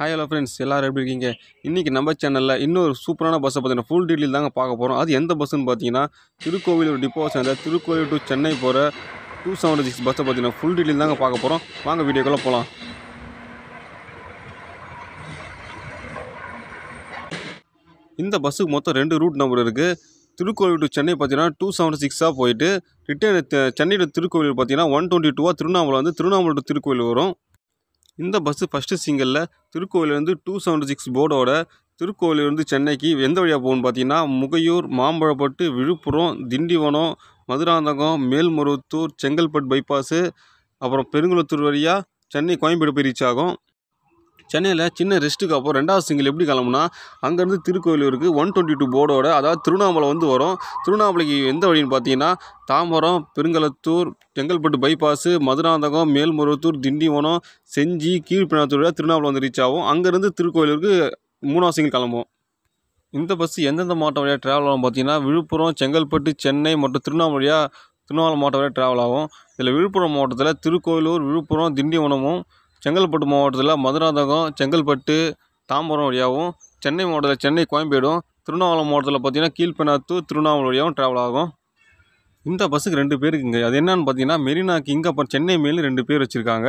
hi hello friends எல்லோரும் எப்படி இருக்கீங்க இன்றைக்கி நம்ம சேனலில் இன்னொரு சூப்பரான பஸ்ஸை பார்த்தீங்கன்னா ஃபுல் டீட்டெயில் தாங்க பார்க்க போகிறோம் அது எந்த பஸ்ஸுன்னு பார்த்தீங்கன்னா திருக்கோவிலூர் டிப்போ சேர்ந்த திருக்கோவில் டு சென்னை போகிற டூ செவன்டி சிக்ஸ் பஸ்ஸை பார்த்தீங்கன்னா ஃபுல் டீட்டெயில் தாங்க பார்க்க போகிறோம் வாங்க வீடியோக்குள்ளே போகலாம் இந்த பஸ்ஸுக்கு மொத்தம் ரெண்டு ரூட் நம்பர் இருக்குது திருக்கோவில் டு சென்னை பார்த்தீங்கன்னா டூ செவன் சிக்ஸாக போயிட்டு ரிட்டர்ன் சென்னை டு திருக்கோவில் பார்த்தீங்கன்னா ஒன் டுவெண்ட்டி டூவாக திருவண்ணாமலை வந்து திருவண்ணாமலை டு திருக்கோவில் வரும் இந்த பஸ்ஸு ஃபஸ்ட்டு சிங்கிளில் திருக்கோவிலேருந்து டூ செவன்டி சிக்ஸ் போர்டோட திருக்கோவிலேருந்து சென்னைக்கு எந்த வழியாக போகணும்னு பார்த்தீங்கன்னா முகையூர் மாம்பழப்பட்டு விழுப்புரம் திண்டிவனம் மதுராந்தகம் மேல்மருவத்தூர் செங்கல்பட்டு பைபாஸு அப்புறம் பெருங்குளத்தூர் வழியாக சென்னை கோயம்பேடு போய் ரீச் ஆகும் சென்னையில் சின்ன ரெஸ்ட்டுக்கு அப்புறம் ரெண்டாவது சிங்கிள் எப்படி கிளம்புனா அங்கேருந்து திருக்கோயிலூருக்கு ஒன் டுவெண்ட்டி டூ போர்டோட அதாவது திருவண்ணாமலை வந்து வரும் திருவண்ணாமலைக்கு எந்த வழின்னு பார்த்தீங்கன்னா தாம்பரம் பெருங்கலத்தூர் செங்கல்பட்டு பைபாஸு மதுராந்தகம் மேல்முருகத்தூர் திண்டிவனம் செஞ்சி கீழ்பிணத்தூர் திருவண்ணாமலை வந்து ரீச் ஆகும் அங்கேருந்து திருக்கோயிலூருக்கு மூணாவது சிங்கிள் கிளம்பும் இந்த பஸ்ஸு எந்தெந்த மாவட்டம் வழியாக ட்ராவல் ஆகும் பார்த்தீங்கன்னா விழுப்புரம் செங்கல்பட்டு சென்னை மற்றும் திருவண்ணாமலையாக திருவண்ணாமலை மாவட்டம் வழியாக ட்ராவல் ஆகும் இதில் விழுப்புரம் மாவட்டத்தில் திருக்கோயிலூர் விழுப்புரம் திண்டிவனமும் செங்கல்பட்டு மாவட்டத்தில் மதுராந்தகம் செங்கல்பட்டு தாம்பரம் வழியாகவும் சென்னை மாவட்டத்தில் சென்னை கோயம்பேடும் திருவண்ணாமலை மாவட்டத்தில் பார்த்தீங்கன்னா கீழ்பெனாத்தூர் திருவண்ணாமலை வழியாகவும் ட்ராவல் ஆகும் இந்த பஸ்ஸுக்கு ரெண்டு பேருக்குங்க அது என்னன்னு பார்த்தீங்கன்னா மெரினாக்கு இங்கே சென்னை மேலும் ரெண்டு பேர் வச்சுருக்காங்க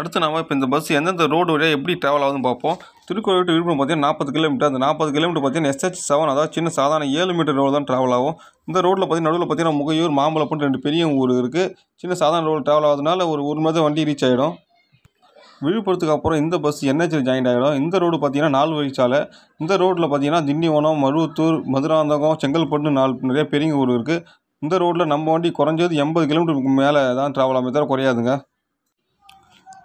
அடுத்து நாம் இப்போ இந்த பஸ் எந்தெந்த ரோடு வழியாக எப்படி ட்ராவல் ஆகுதுன்னு பார்ப்போம் திருக்கோயில் டு விழுப்புரம் பார்த்தீங்கன்னா நாற்பது கிலோமீட்டர் அந்த நாற்பது கிலோமீட்டர் பார்த்தீங்கன்னா எஸ்ஹெச் செவன் அதாவது சின்ன சாதாரண ஏழு மீட்டர் ரோடு தான் ட்ராவல் ஆகும் இந்த ரோட்டில் பார்த்தீங்கன்னா நடுவில் பார்த்திங்கன்னா முகையூர் மாம்பழப்பட்டு ரெண்டு பெரிய ஊர் இருக்குது சின்ன சாதாரண ரோடு ட்ராவல் ஆகுதுனால ஒரு ஒரு மாதிரி வண்டி ரீச் ஆகிடும் விழுப்புரத்துக்கு அப்புறம் இந்த பஸ் என்ஹெச்சில் ஜாயின் ஆகிடும் இந்த ரோடு பார்த்தீங்கன்னா நாலு வழிச்சாலை இந்த ரோட்டில் பார்த்தீங்கன்னா திண்டிவனம் மருவத்தூர் மதுராந்தகம் செங்கல்பட்டு நாலு நிறைய பெரிய ஊர் இருக்குது இந்த ரோட்டில் நம்ம வண்டி குறைஞ்சது எண்பது கிலோமீட்டருக்கு மேலே தான் ட்ராவல் ஆகும் தவிர குறையாதுங்க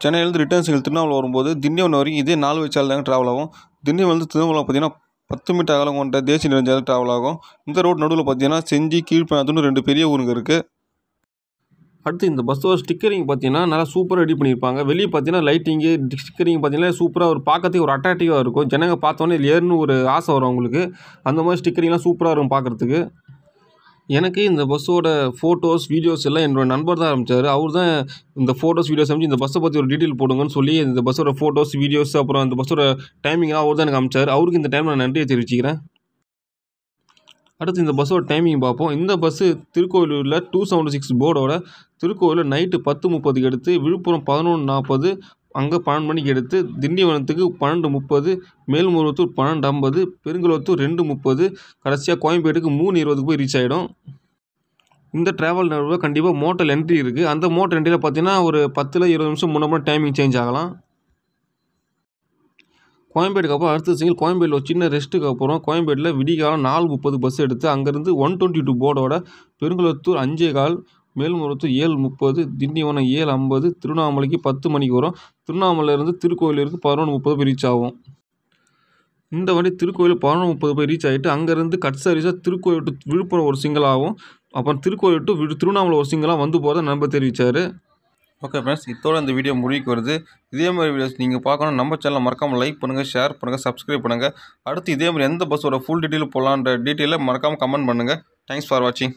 சென்னையிலேருந்து ரிட்டர்ன்ஸ் திருவண்ணாமலை வரும்போது திண்டிவனம் வரைக்கும் இதே நாலு வச்சால் தாங்க ட்ராவல் ஆகும் திண்டிவனம் திருவண்ணாமலை பார்த்தீங்கன்னா பத்து மீட்டர் அகலம் கொண்ட தேசிய நெடுஞ்சாலை ட்ராவல் ஆகும் இந்த ரோட் நடுவில் பார்த்தீங்கன்னா செஞ்சி கீழ்ப்பாத்துன்னு ரெண்டு பெரிய ஊருங்க இருக்குது அடுத்து இந்த பஸ்ஸோட ஸ்டிக்கரிங் பார்த்தீங்கன்னா நல்லா சூப்பராக ரெடி பண்ணியிருப்பாங்க வெளியே பார்த்தீங்கன்னா லைட்டிங்கு ஸ்டிக்கரிங் பார்த்தீங்கன்னா சூப்பராக ஒரு பார்க்கறதுக்கு ஒரு அட்ராக்டிவாக இருக்கும் ஜனங்க பார்த்தோன்னே ஏறுன்னு ஒரு ஆசை வரும் அவங்களுக்கு அந்த மாதிரி ஸ்டிக்கரிங்லாம் சூப்பராக இருக்கும் பார்க்குறதுக்கு எனக்கு இந்த பஸ்ஸோட ஃபோட்டோஸ் வீடியோஸ் எல்லாம் என்னோடய நண்பர் தான் ஆரம்பித்தார் அவர் தான் இந்த ஃபோட்டோஸ் வீடியோஸ் அமைச்சு இந்த பஸ்ஸை பற்றி ஒரு டீட்டெயில் போடுங்கன்னு சொல்லி இந்த பஸ்ஸோட ஃபோட்டோஸ் வீடியோஸ் அப்புறம் இந்த பஸ்ஸோட டைமிங்லாம் அவர் தான் எனக்கு அமைச்சார் அவருக்கு இந்த டைம் நான் நன்றியை தெரிவிச்சுக்கிறேன் அடுத்து இந்த பஸ்ஸோட டைமிங் பார்ப்போம் இந்த பஸ்ஸு திருக்கோவிலூரில் டூ செவன்டி சிக்ஸ் போர்டோட திருக்கோவிலில் நைட்டு பத்து முப்பதுக்கு எடுத்து விழுப்புரம் பதினொன்று நாற்பது அங்கே பன்னெண்டு மணிக்கு எடுத்து திண்டிவனத்துக்கு பன்னெண்டு முப்பது மேல்மருவத்தூர் பன்னெண்டு ஐம்பது பெருங்குளத்தூர் ரெண்டு முப்பது கடைசியாக கோயம்பேட்டுக்கு மூணு இருபதுக்கு போய் ரீச் ஆகிடும் இந்த ட்ராவல் நடுவில் கண்டிப்பாக மோட்டல் என்ட்ரி இருக்குது அந்த மோட்டல் என்ட்ரியில் பார்த்தீங்கன்னா ஒரு பத்தில் இருபது நிமிஷம் முன்னே டைமிங் சேஞ்ச் ஆகலாம் கோயம்பேடுக்கு அப்புறம் அடுத்த சிங்கிள் கோயம்பேடில் ஒரு சின்ன ரெஸ்ட்டுக்கு அப்புறம் கோயம்பேட்டில் விடிகாலம் நாலு முப்பது பஸ் எடுத்து அங்கேருந்து ஒன் டுவெண்ட்டி டூ போர்டோட பெருங்குளத்தூர் அஞ்சே கால் மேல்மருவத்தூர் ஏழு முப்பது திண்டிவனம் ஏழு ஐம்பது திருவண்ணாமலைக்கு பத்து மணிக்கு வரும் திருவண்ணாமலையிலேருந்து திருக்கோயிலிருந்து பதினொன்று முப்பது போய் ரீச் ஆகும் இந்த வண்டி திருக்கோயில் பதினொன்று முப்பது போய் ரீச் ஆகிட்டு அங்கேருந்து கட் சர்வீஸாக திருக்கோயில் டு விழுப்புரம் ஒரு சிங்கிள் ஆகும் அப்புறம் திருக்கோயில் டு விழு திருவண்ணாமலை ஒரு சிங்கிளாக வந்து போகிறத நம்ப தெரிவித்தார் ஓகே ஃப்ரெண்ட்ஸ் இதோட இந்த வீடியோ முடிவுக்கு வருது இதே மாதிரி வீடியோஸ் நீங்கள் பார்க்கணும் நம்ம சேனலை மறக்காமல் லைக் பண்ணுங்கள் ஷேர் பண்ணுங்கள் சப்ஸ்கிரைப் பண்ணுங்கள் அடுத்து இதே மாதிரி எந்த பஸ்ஸோட ஃபுல் டீட்டெயில் போகலான்ற டீட்டெயிலை மறக்காமல் கமெண்ட் பண்ணுங்கள் தேங்க்ஸ் ஃபார் வாட்சிங்